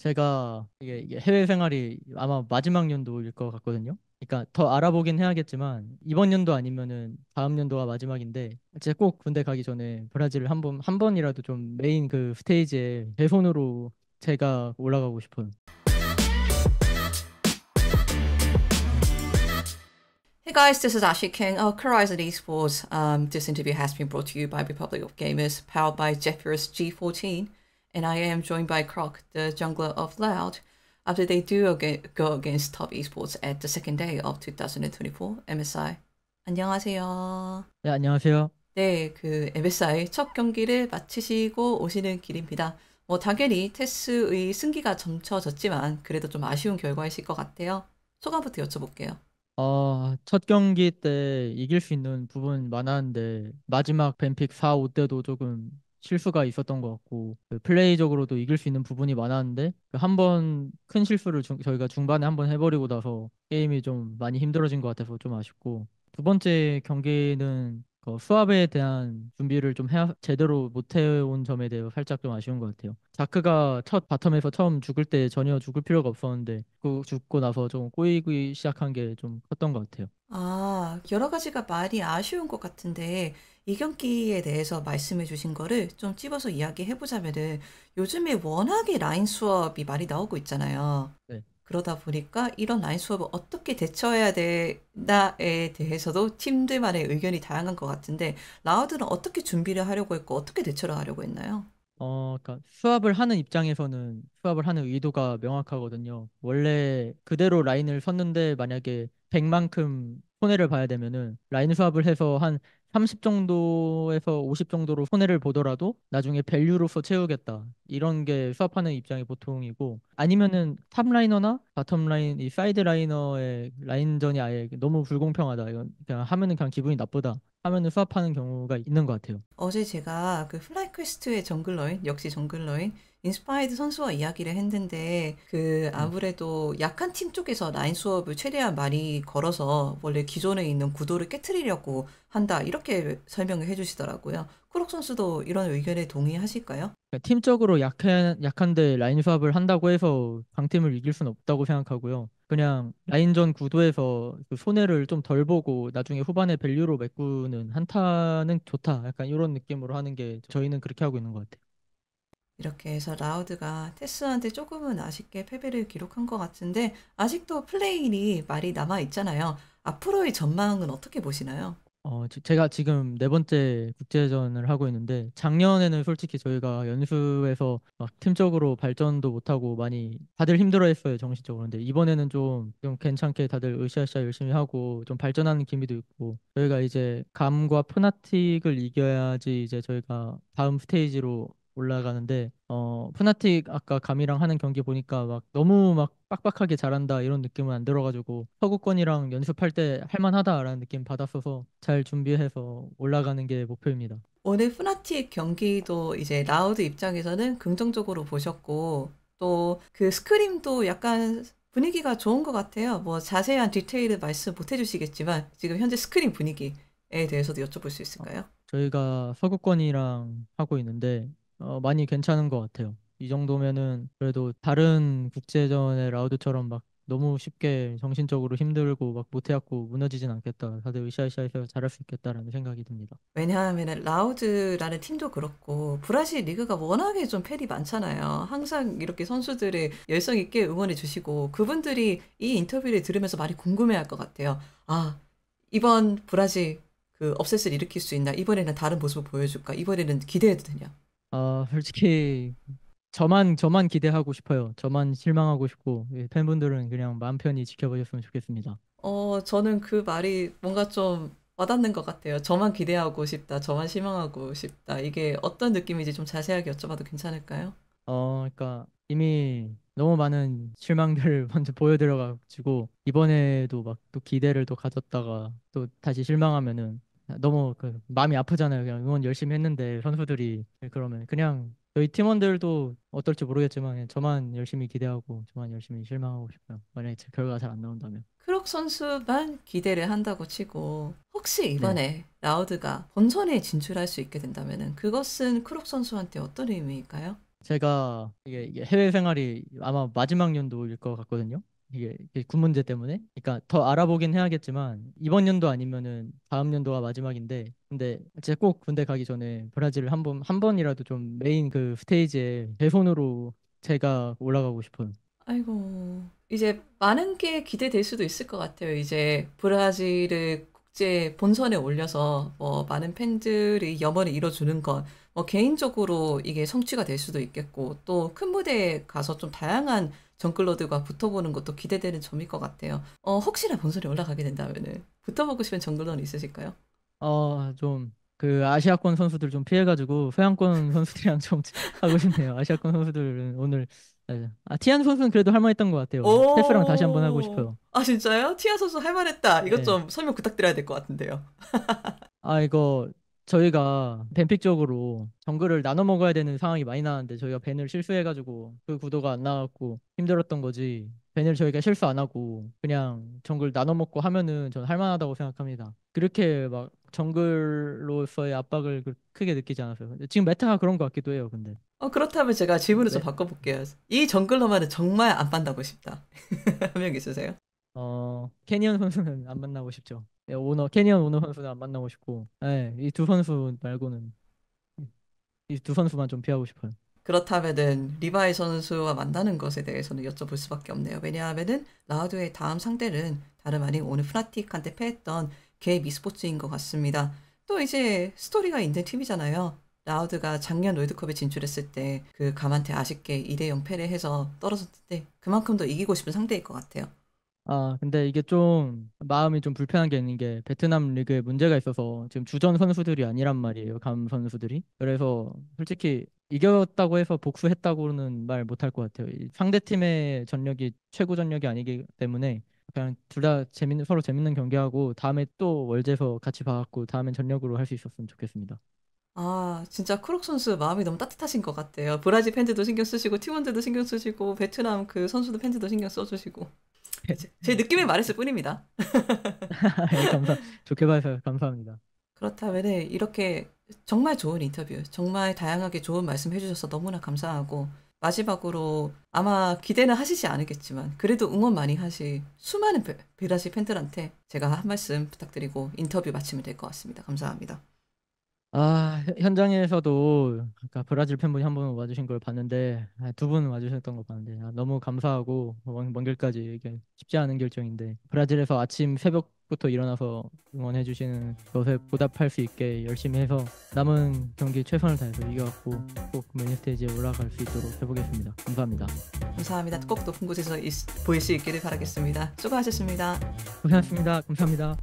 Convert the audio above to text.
제가 이게, 이게 해외 생활이 아마 마지막 연도일 것 같거든요. 그러니까 더 알아보긴 해야겠지만 이번 연도 아니면은 다음 연도가 마지막인데 제가 꼭 군대 가기 전에 브라질을 한번한 번이라도 좀 메인 그 스테이지에 제 손으로 제가 올라가고 싶어요. Hey guys, this is Ashi King of Horizon Esports. Um, this interview has been brought to you by Republic of Gamers, powered by Zephyrus G14. and I am joined by Croc, the jungler of Loud, after they do go against top esports at the second day of 2024 MSI. 안녕하세요. 네, 안녕하세요. 네, 그 MSI 첫 경기를 마치시고 오시는 길입니다. 뭐 당연히 테스의 승기가 점쳐졌지만 그래도 좀 아쉬운 결과이실 것 같아요. 소감부터 여쭤볼게요. 어, 첫 경기 때 이길 수 있는 부분 많았는데 마지막 뱀픽 4, 5 때도 조금 실수가 있었던 것 같고 그 플레이적으로도 이길 수 있는 부분이 많았는데 그 한번 큰 실수를 중, 저희가 중반에 한 번 해버리고 나서 게임이 좀 많이 힘들어진 것 같아서 좀 아쉽고 두 번째 경기는 그 수압에 대한 준비를 좀 해, 제대로 못 해온 점에 대해 살짝 좀 아쉬운 것 같아요. 자크가 첫 바텀에서 처음 죽을 때 전혀 죽을 필요가 없었는데 그 죽고 나서 좀 꼬이기 시작한 게 좀 컸던 것 같아요. 아, 여러 가지가 많이 아쉬운 것 같은데 이 경기에 대해서 말씀해 주신 거를 좀 찝어서 이야기해 보자면은 요즘에 워낙에 라인 수업이 많이 나오고 있잖아요. 네. 그러다 보니까 이런 라인 수업을 어떻게 대처해야 되나에 대해서도 팀들만의 의견이 다양한 것 같은데 라우드는 어떻게 준비를 하려고 했고 어떻게 대처를 하려고 했나요? 어, 그러니까 수합을 하는 입장에서는 수합을 하는 의도가 명확하거든요. 원래 그대로 라인을 섰는데 만약에 100만큼 손해를 봐야 되면은 라인 수합을 해서 한30 정도에서 50 정도로 손해를 보더라도 나중에 밸류로서 채우겠다. 이런 게수업하는 입장이 보통이고 아니면은 탑라이너나 바텀라인, 이 사이드라이너의 라인전이 아예 너무 불공평하다. 이건 그냥 하면은 그냥 기분이 나쁘다. 하면은 수업하는 경우가 있는 것 같아요. 어제 제가 그 플라이퀘스트의 정글러인 역시 정글러인 인스파이드 선수와 이야기를 했는데 그 음. 아무래도 약한 팀 쪽에서 라인 수업을 최대한 많이 걸어서 원래 기존에 있는 구도를 깨뜨리려고 한다 이렇게 이렇게 설명을 해주시더라고요. 크록 선수도 이런 의견에 동의하실까요? 그러니까 팀적으로 약한 약한데 라인 수합을 한다고 해서 강팀을 이길 수는 없다고 생각하고요. 그냥 라인전 구도에서 그 손해를 좀 덜 보고 나중에 후반에 밸류로 메꾸는 한타는 좋다. 약간 이런 느낌으로 하는 게 저희는 그렇게 하고 있는 것 같아요. 이렇게 해서 라우드가 테스한테 조금은 아쉽게 패배를 기록한 것 같은데 아직도 플레이이 말이 남아 있잖아요. 앞으로의 전망은 어떻게 보시나요? 어, 지- 제가 지금 네 번째 국제전을 하고 있는데, 작년에는 솔직히 저희가 연수에서 막 팀적으로 발전도 못하고 많이 다들 힘들어했어요, 정신적으로. 근데 이번에는 좀, 좀 괜찮게 다들 으쌰으쌰 열심히 하고, 좀 발전하는 기미도 있고, 저희가 이제 감과 푸나틱을 이겨야지 이제 저희가 다음 스테이지로 올라가는데 어 푸나틱 아까 감이랑 하는 경기 보니까 막 너무 막 빡빡하게 잘한다 이런 느낌은 안 들어가지고 서구권이랑 연습할 때 할만하다라는 느낌 받았어서 잘 준비해서 올라가는 게 목표입니다. 오늘 푸나틱 경기도 이제 라우드 입장에서는 긍정적으로 보셨고 또 그 스크림도 약간 분위기가 좋은 것 같아요. 뭐 자세한 디테일을 말씀 못 해주시겠지만 지금 현재 스크린 분위기에 대해서도 여쭤볼 수 있을까요? 아, 저희가 서구권이랑 하고 있는데 어, 많이 괜찮은 것 같아요. 이 정도면은 그래도 다른 국제전의 라우드처럼 막 너무 쉽게 정신적으로 힘들고 막 못해갖고 무너지진 않겠다. 다들 으쌰으쌰 해서 잘할 수 있겠다라는 생각이 듭니다. 왜냐하면 라우드라는 팀도 그렇고 브라질 리그가 워낙에 좀 팬이 많잖아요. 항상 이렇게 선수들의 열성 있게 응원해 주시고 그분들이 이 인터뷰를 들으면서 많이 궁금해할 것 같아요. 아 이번 브라질 그 업셋을 일으킬 수 있나? 이번에는 다른 모습을 보여줄까? 이번에는 기대해도 되냐? 아, 솔직히 저만 저만 기대하고 싶어요. 저만 실망하고 싶고 예, 팬분들은 그냥 마음 편히 지켜보셨으면 좋겠습니다. 어, 저는 그 말이 뭔가 좀 와닿는 것 같아요. 저만 기대하고 싶다, 저만 실망하고 싶다. 이게 어떤 느낌인지 좀 자세하게 여쭤봐도 괜찮을까요? 어, 그러니까 이미 너무 많은 실망들을 먼저 보여드려가지고 이번에도 막 또 기대를 또 가졌다가 또 다시 실망하면은 너무 그 마음이 아프잖아요. 그냥 응원 열심히 했는데 선수들이 그러면 그냥 저희 팀원들도 어떨지 모르겠지만 그냥 저만 열심히 기대하고 저만 열심히 실망하고 싶어요. 만약에 제 결과가 잘 안 나온다면. 크록 선수만 기대를 한다고 치고 혹시 네. 이번에 네. 라우드가 본선에 진출할 수 있게 된다면 그것은 크록 선수한테 어떤 의미일까요? 제가 이게 해외 생활이 아마 마지막 연도일 것 같거든요. 이게, 군 문제 때문에 그러니까 더 알아보긴 해야겠지만 이번 연도 아니면은 다음 연도가 마지막인데 근데 진짜 꼭 군대 가기 전에 브라질을 한 번 한 번이라도 좀 메인 그 스테이지에 제 손으로 제가 올라가고 싶어요. 아이고 이제 많은 게 기대될 수도 있을 것 같아요. 이제 브라질을 국제 본선에 올려서 뭐 많은 팬들의 염원을 이뤄주는 것, 뭐 개인적으로 이게 성취가 될 수도 있겠고 또 큰 무대에 가서 좀 다양한 정글러들과 붙어보는 것도 기대되는 점일 것 같아요. 어, 혹시나 본선에 올라가게 된다면 붙어보고 싶은 정글러는 있으실까요? 어, 좀그 아시아권 선수들 좀 피해가지고 서양권 선수들이랑 좀 하고 싶네요. 아시아권 선수들은 오늘 네. 아 티안 선수는 그래도 할만했던 것 같아요. 뭐, 테프랑 다시 한번 하고 싶어요. 아 진짜요? 티안 선수 할만했다. 이것 네. 좀 설명 부탁드려야 될 것 같은데요. 아 이거 저희가 뱀픽적으로 정글을 나눠 먹어야 되는 상황이 많이 나왔는데 저희가 밴을 실수해가지고 그 구도가 안 나왔고 힘들었던 거지. 밴을 저희가 실수 안 하고 그냥 정글 나눠 먹고 하면은 저는 할만하다고 생각합니다. 그렇게 막 정글로서의 압박을 그 크게 느끼지 않았어요. 지금 메타가 그런 것 같기도 해요. 근데 어, 그렇다면 제가 질문을 네. 좀 바꿔볼게요. 이 정글러만은 정말 안 만나고 싶다. 한 명 있으세요? 어, 캐니언 선수는 안 만나고 싶죠. 예, 오너, 캐니언 오너 선수는 안 만나고 싶고, 예, 네, 이두 선수 말고는 이 두 선수만 좀 피하고 싶어요. 그렇다면 리바이 선수와 만나는 것에 대해서는 여쭤볼 수밖에 없네요. 왜냐하면 라우드의 다음 상대는 다름 아닌 오늘 플라틱한테 패했던 개 미스포츠인 것 같습니다. 또 이제 스토리가 있는 팀이잖아요. 라우드가 작년 월드컵에 진출했을 때 그 감한테 아쉽게 2대 0패를해서 떨어졌는데 그만큼 더 이기고 싶은 상대일 것 같아요. 아, 근데 이게 좀 마음이 좀 불편한 게 있는 게 베트남 리그에 문제가 있어서 지금 주전 선수들이 아니란 말이에요. 감 선수들이. 그래서 솔직히 이겼다고 해서 복수했다고는 말 못할 것 같아요. 상대 팀의 전력이 최고 전력이 아니기 때문에 그냥 둘 다 재밌는 서로 재밌는 경기하고 다음에 또 월제에서 같이 봐갖고 다음엔 전력으로 할 수 있었으면 좋겠습니다. 아 진짜 크록 선수 마음이 너무 따뜻하신 것 같아요. 브라질 팬들도 신경 쓰시고 팀원들도 신경 쓰시고 베트남 그 선수도 팬들도 신경 써주시고 네. 제, 느낌을 말했을 뿐입니다. 네, 감사 좋게 봐서 감사합니다. 그렇다면 이렇게 정말 좋은 인터뷰, 정말 다양하게 좋은 말씀 해주셔서 너무나 감사하고 마지막으로 아마 기대는 하시지 않겠지만 그래도 응원 많이 하실 수많은 브라질 팬들한테 제가 한 말씀 부탁드리고 인터뷰 마치면 될 것 같습니다. 감사합니다. 아, 현- 장에서도 아까 브라질 팬분이 한분 와주신 걸 봤는데 아, 두분 와주셨던 거 봤는데 아, 너무 감사하고 먼, 뭐 먼 길까지 이게 쉽지 않은 결정인데 브라질에서 아침 새벽부터 일어나서 응원해 주시는 것에 보답할 수 있게 열심히 해서 남은 경기 최선을 다해서 이겨갖고 꼭 메인 스테이지에 올라갈 수 있도록 해보겠습니다. 감사합니다. 감사합니다. 꼭 높은 곳에서 보일 수 있기를 바라겠습니다. 수고하셨습니다. 고생하셨습니다. 감사합니다.